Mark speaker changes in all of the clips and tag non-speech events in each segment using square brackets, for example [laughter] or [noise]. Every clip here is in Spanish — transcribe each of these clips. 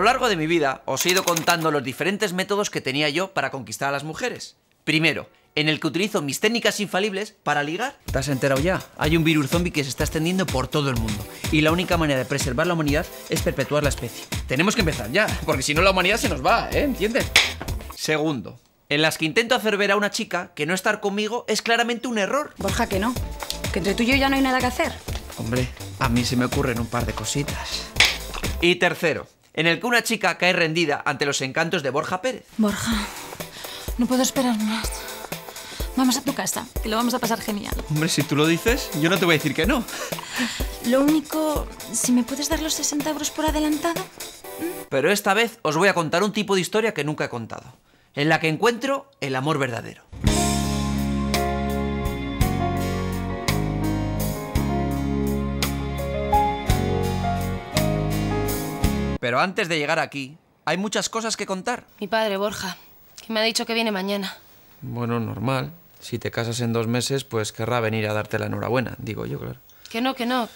Speaker 1: A lo largo de mi vida os he ido contando los diferentes métodos que tenía yo para conquistar a las mujeres. Primero, en el que utilizo mis técnicas infalibles para ligar. ¿Te has enterado ya? Hay un virus zombie que se está extendiendo por todo el mundo y la única manera de preservar la humanidad es perpetuar la especie. Tenemos que empezar ya, porque si no la humanidad se nos va, ¿eh? ¿Entiendes? Segundo, en las que intento hacer ver a una chica que no estar conmigo es claramente
Speaker 2: un error. Borja, que no. Que entre tú y yo ya no hay nada que hacer.
Speaker 1: Hombre, a mí se me ocurren un par de cositas. Y tercero, en el que una chica cae rendida ante los encantos de Borja Pérez.
Speaker 2: Borja, no puedo esperar más. Vamos a tu casa, que lo vamos a pasar genial.
Speaker 1: Hombre, si tú lo dices, yo no te voy a decir que no.
Speaker 2: Lo único, si me puedes dar los 60 euros por adelantado.
Speaker 1: Pero esta vez os voy a contar un tipo de historia que nunca he contado, en la que encuentro el amor verdadero. Pero antes de llegar aquí, hay muchas cosas que contar.
Speaker 2: Mi padre, Borja, que me ha dicho que viene mañana.
Speaker 1: Bueno, normal. Si te casas en dos meses, pues querrá venir a darte la enhorabuena, digo yo, claro.
Speaker 2: Que no, que no.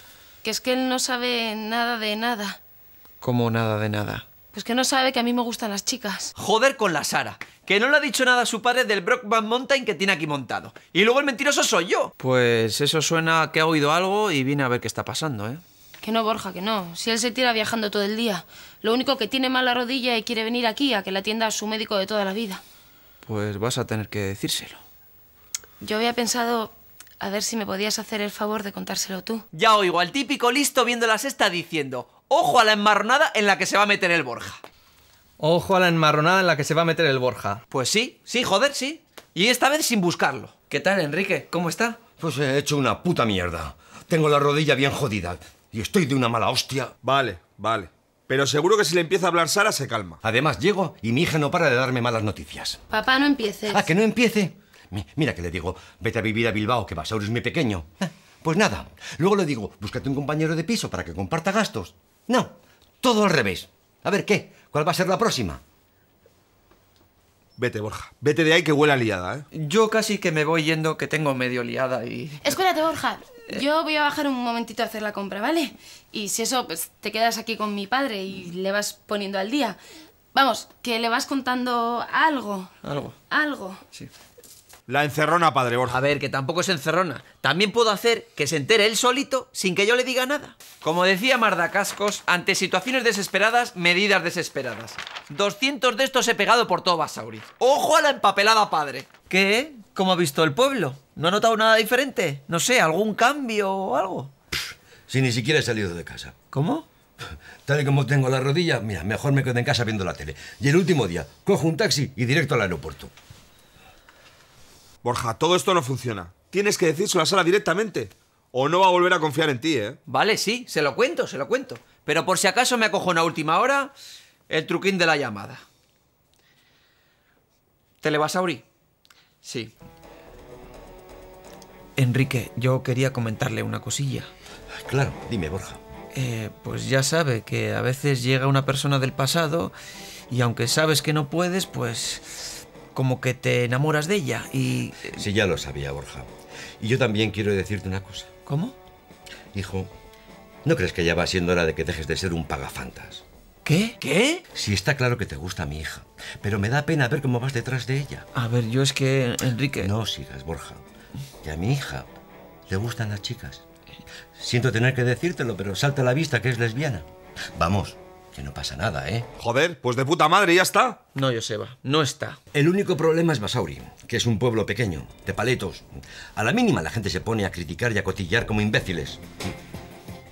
Speaker 2: Que es que él no sabe nada de nada.
Speaker 1: ¿Cómo nada de nada?
Speaker 2: Pues que no sabe que a mí me gustan las chicas.
Speaker 1: Joder con la Sara. Que no le ha dicho nada a su padre del Brockman Mountain que tiene aquí montado. Y luego el mentiroso soy yo. Pues eso suena que ha oído algo y viene a ver qué está pasando, ¿eh?
Speaker 2: Que no, Borja, que no. Si él se tira viajando todo el día. Lo único que tiene mala rodilla y quiere venir aquí a que la atienda a su médico de toda la vida.
Speaker 1: Pues vas a tener que decírselo.
Speaker 2: Yo había pensado a ver si me podías hacer el favor de contárselo tú.
Speaker 1: Ya oigo al típico listo viendo la sexta diciendo ojo a la enmarronada en la que se va a meter el Borja.
Speaker 3: Ojo a la enmarronada en la que se va a meter el Borja. Pues sí, sí, joder, sí. Y esta vez sin buscarlo. ¿Qué tal, Enrique? ¿Cómo está? Pues he hecho una puta mierda. Tengo la rodilla bien jodida y estoy de una mala hostia. Vale, vale. Pero seguro que si le empieza a hablar Sara se calma. Además, llego y mi hija no para de darme malas noticias.
Speaker 2: Papá, no empieces. Ah, que
Speaker 3: no empiece. mira que le digo, vete a vivir a Bilbao, que vas es mi pequeño. Ah. Pues nada, luego le digo, búscate un compañero de piso para que comparta gastos. No, todo al revés. A ver, ¿qué? ¿Cuál va a ser la próxima? Vete, Borja. Vete de ahí que huele a liada, ¿eh? Yo casi que me voy yendo que tengo
Speaker 1: medio liada y...
Speaker 2: Espérate, Borja. Yo voy a bajar un momentito a hacer la compra, ¿vale? Y si eso, pues te quedas aquí con mi padre y le vas poniendo al día. Vamos, que le vas contando algo. Algo. Algo. Sí.
Speaker 1: La encerrona, padre Borja. A ver, que tampoco es encerrona. También puedo hacer que se entere él solito sin que yo le diga nada. Como decía Marda Cascos, ante situaciones desesperadas, medidas desesperadas. 200 de estos he pegado por todo Basauri. ¡Ojo a la empapelada, padre!
Speaker 3: ¿Qué? ¿Cómo ha visto el pueblo?
Speaker 1: ¿No ha notado nada diferente? No sé, algún cambio o algo.
Speaker 3: si ni siquiera he salido de casa. ¿Cómo? [laughs] Tal y como tengo la rodilla, mira, mejor me quedo en casa viendo la tele. Y el último día, cojo un taxi y directo al aeropuerto. Borja, todo esto no funciona. Tienes que decírselo a sala directamente. O no va a volver a confiar en ti, ¿eh? Vale, sí, se lo cuento, se
Speaker 1: lo cuento. Pero por si acaso me acojo una última hora, el truquín de la llamada. ¿Te le vas a abrir? Sí.
Speaker 3: Enrique, yo
Speaker 1: quería comentarle una cosilla.
Speaker 3: Claro, dime, Borja.
Speaker 1: Eh, pues ya sabe que a veces llega una persona del pasado y aunque sabes que no
Speaker 3: puedes, pues como que te enamoras de ella y... Eh, sí, ya lo sabía, Borja. Y yo también quiero decirte una cosa. ¿Cómo? Hijo, ¿no crees que ya va siendo hora de que dejes de ser un pagafantas? ¿Qué? ¿Qué? Sí, está claro que te gusta mi hija, pero me da pena ver cómo vas detrás de ella. A ver, yo es que, Enrique... No sigas, Borja. Y a mi hija le gustan las chicas. Siento tener que decírtelo, pero salta a la vista que es lesbiana. Vamos, que no pasa nada, ¿eh? Joder, pues de puta madre, ya está. No, Joseba, no está. El único problema es Basauri, que es un pueblo pequeño, de paletos. A la mínima la gente se pone a criticar y a cotillar como imbéciles.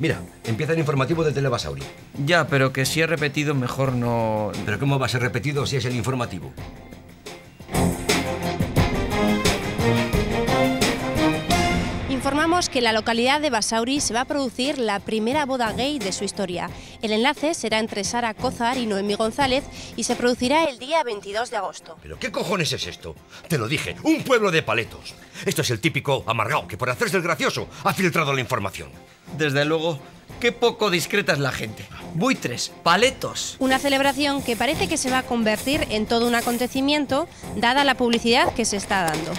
Speaker 3: Mira, empieza el informativo de Televasauri. Ya, pero que si he repetido, mejor no... ¿Pero cómo va a ser repetido si es el informativo?
Speaker 2: que en la localidad de Basauri se va a producir la primera boda gay de su historia. El enlace será entre Sara Cozar y Noemí González y se producirá el día 22 de agosto.
Speaker 3: ¿Pero qué cojones es esto? Te lo dije, un pueblo de paletos. Esto es el típico amargao que por hacerse el gracioso ha filtrado la información. Desde luego, Qué poco discreta es la gente. Buitres, paletos.
Speaker 2: Una celebración que parece que se va a convertir en todo un acontecimiento, dada la publicidad que se está dando.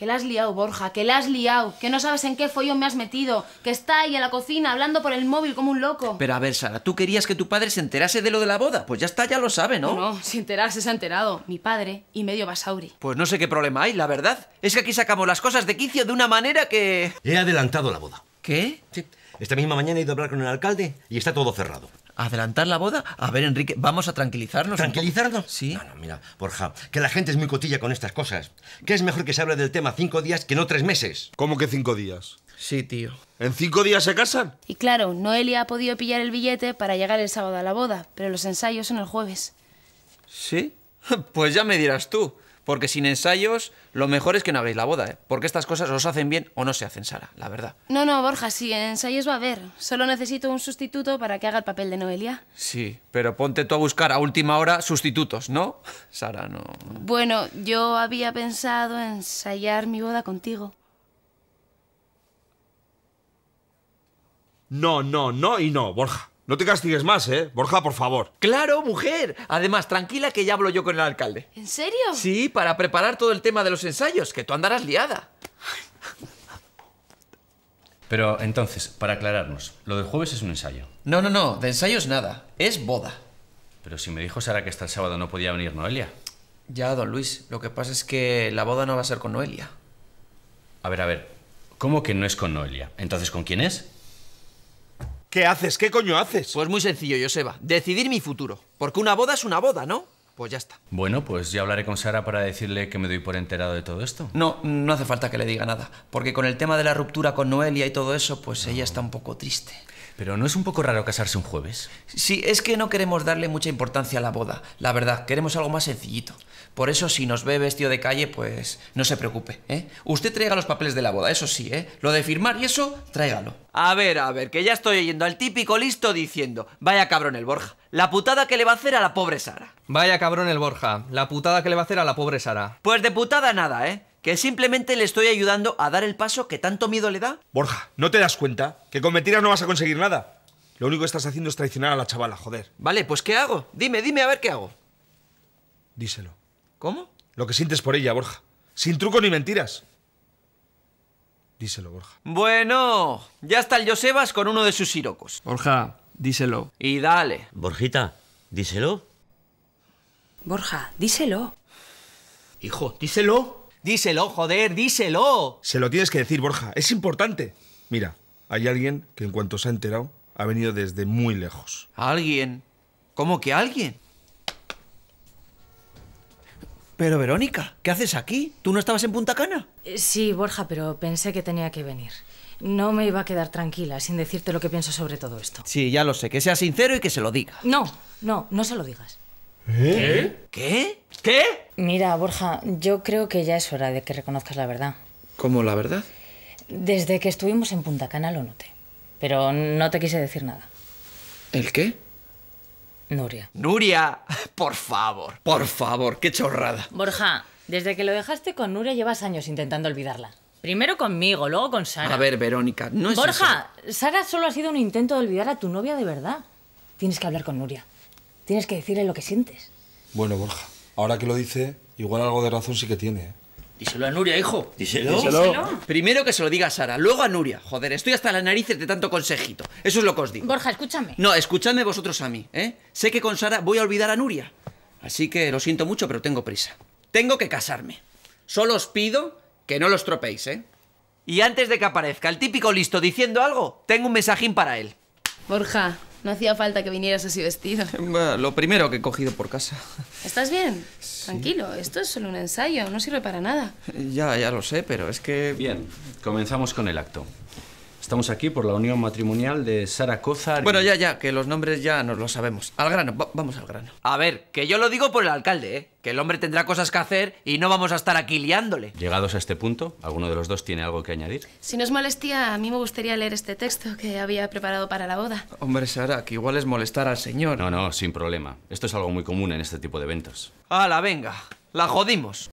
Speaker 2: Que la has liado, Borja, que la has liado, que no sabes en qué follón me has metido, que está ahí en la cocina hablando por el móvil como un loco.
Speaker 1: Pero a ver, Sara, ¿tú querías que tu padre se enterase de lo de la boda? Pues ya está, ya lo sabe, ¿no? No,
Speaker 2: si enterarse se ha enterado. Mi padre y medio Basauri.
Speaker 1: Pues no sé qué problema hay, la verdad. Es que aquí sacamos las cosas de quicio de una manera que...
Speaker 3: He adelantado la boda. ¿Qué? Esta misma mañana he ido a hablar con el alcalde y está todo cerrado adelantar la boda. A ver, Enrique, vamos a tranquilizarnos. ¿Tranquilizarnos? Sí. No, no, mira, Borja, que la gente es muy cotilla con estas cosas. ¿Qué es mejor que se hable del tema cinco días que no tres meses. ¿Cómo que cinco días? Sí, tío. ¿En cinco días se casan?
Speaker 2: Y claro, Noelia ha podido pillar el billete para llegar el sábado a la boda, pero los ensayos son el jueves.
Speaker 1: ¿Sí? [laughs] Pues ya me dirás tú. Porque sin ensayos, lo mejor es que no hagáis la boda, ¿eh? Porque estas cosas os hacen bien o no se hacen, Sara, la verdad.
Speaker 2: No, no, Borja, sí, ensayos va a haber. Solo necesito un sustituto para que haga el papel de Noelia.
Speaker 1: Sí, pero ponte tú a buscar a última hora sustitutos, ¿no? [laughs] Sara, no...
Speaker 2: Bueno, yo había pensado ensayar mi boda contigo.
Speaker 3: No, no, no y no, Borja. No te castigues más, ¿eh? Borja, por favor. Claro, mujer. Además, tranquila que ya hablo yo con el alcalde. ¿En serio? Sí, para preparar todo
Speaker 1: el tema de los ensayos, que tú andarás liada. Pero entonces, para aclararnos, lo del jueves es un ensayo. No, no, no, de ensayos nada, es boda.
Speaker 3: Pero si me dijo Sara que hasta el sábado no podía venir Noelia.
Speaker 1: Ya, don Luis, lo que pasa es que la boda no va a ser con Noelia.
Speaker 3: A ver, a ver, ¿cómo que no es con Noelia? Entonces,
Speaker 1: ¿con quién es? ¿Qué haces? ¿Qué coño haces? Pues muy sencillo, Joseba. Decidir mi futuro. Porque una boda es una boda, ¿no? Pues ya está. Bueno, pues ya hablaré con Sara para decirle que me doy por enterado de todo esto. No, no hace falta que le diga nada. Porque con el tema de la ruptura con Noelia y todo eso, pues ella está un poco triste. Pero ¿no es un poco raro casarse un jueves? Sí, es que no queremos darle mucha importancia a la boda. La verdad, queremos algo más sencillito. Por eso, si nos ve vestido de calle, pues no se preocupe, ¿eh? Usted traiga los papeles de la boda, eso sí, ¿eh? Lo de firmar y eso, tráigalo. A ver, a ver, que ya estoy oyendo al típico listo diciendo, vaya cabrón el Borja, la putada que le va a hacer a la
Speaker 3: pobre Sara. Vaya cabrón el Borja, la putada que le va a hacer a la pobre Sara.
Speaker 1: Pues de putada nada, ¿eh? que simplemente le estoy ayudando a dar el paso que tanto miedo le da.
Speaker 3: Borja, ¿no te das cuenta? Que con mentiras no vas a conseguir nada. Lo único que estás haciendo es traicionar a la chavala, joder. Vale, pues ¿qué hago? Dime, dime a ver qué hago. Díselo. ¿Cómo? Lo que sientes por ella, Borja. Sin truco ni mentiras. Díselo, Borja.
Speaker 1: Bueno, ya está el Josebas con uno de sus sirocos.
Speaker 3: Borja, díselo. Y dale. Borjita, díselo.
Speaker 1: Borja, díselo. Hijo, díselo. Díselo, joder, díselo.
Speaker 3: Se lo tienes que decir, Borja. Es importante. Mira, hay alguien que en cuanto se ha enterado ha venido desde muy lejos.
Speaker 1: ¿Alguien? ¿Cómo que alguien?
Speaker 3: Pero Verónica, ¿qué
Speaker 1: haces
Speaker 2: aquí? ¿Tú no estabas en Punta Cana? Eh, sí, Borja, pero pensé que tenía que venir. No me iba a quedar tranquila sin decirte lo que pienso sobre todo esto.
Speaker 1: Sí, ya lo sé, que sea sincero y que se lo diga.
Speaker 2: No, no, no se lo digas.
Speaker 1: ¿Eh?
Speaker 2: ¿Qué? ¿Qué? ¿Qué? Mira, Borja, yo creo que ya es hora de que reconozcas la verdad.
Speaker 1: ¿Cómo la verdad?
Speaker 2: Desde que estuvimos en Punta Cana lo noté, pero no te quise decir nada.
Speaker 1: ¿El qué? Nuria. Nuria, por favor, por favor, qué chorrada.
Speaker 2: Borja, desde que lo dejaste con Nuria llevas años intentando olvidarla. Primero conmigo, luego con Sara. A
Speaker 1: ver, Verónica, no es Borja,
Speaker 2: Sara solo ha sido un intento de olvidar a tu novia de verdad. Tienes que hablar con Nuria. Tienes que decirle lo que sientes.
Speaker 3: Bueno, Borja, ahora que lo dice, igual algo de razón sí que tiene. ¿eh?
Speaker 1: Díselo a Nuria, hijo. Díselo. Primero que se lo diga a Sara, luego a Nuria. Joder, estoy hasta las narices de tanto consejito. Eso es lo que os digo.
Speaker 2: Borja, escúchame.
Speaker 1: No, escúchame vosotros a mí, ¿eh? Sé que con Sara voy a olvidar a Nuria. Así que lo siento mucho, pero tengo prisa. Tengo que casarme. Solo os pido que no los tropéis, ¿eh? Y antes de que aparezca el típico listo diciendo algo, tengo un mensajín para él.
Speaker 2: Borja, no hacía falta que vinieras así vestido.
Speaker 1: [laughs] lo primero que he cogido por casa.
Speaker 2: ¿Estás bien? Tranquilo, esto es solo un ensayo, no sirve para nada.
Speaker 1: Ya, ya lo sé, pero es que... Bien, comenzamos con el acto. Estamos aquí por la unión matrimonial de Sara Cozar. Bueno, ya, ya, que los nombres ya nos los sabemos. Al grano, vamos al grano. A ver, que yo lo digo por el alcalde, ¿eh? Que el hombre tendrá cosas que hacer y no vamos a estar aquí
Speaker 2: liándole.
Speaker 3: Llegados a este punto, ¿alguno de los dos tiene algo que añadir?
Speaker 2: Si no es molestia, a mí me gustaría leer este texto que había preparado para la boda.
Speaker 1: Hombre, Sara, que igual es molestar al señor. No, no, sin problema. Esto es algo muy común en este tipo de eventos. ¡Hala, venga! ¡La jodimos!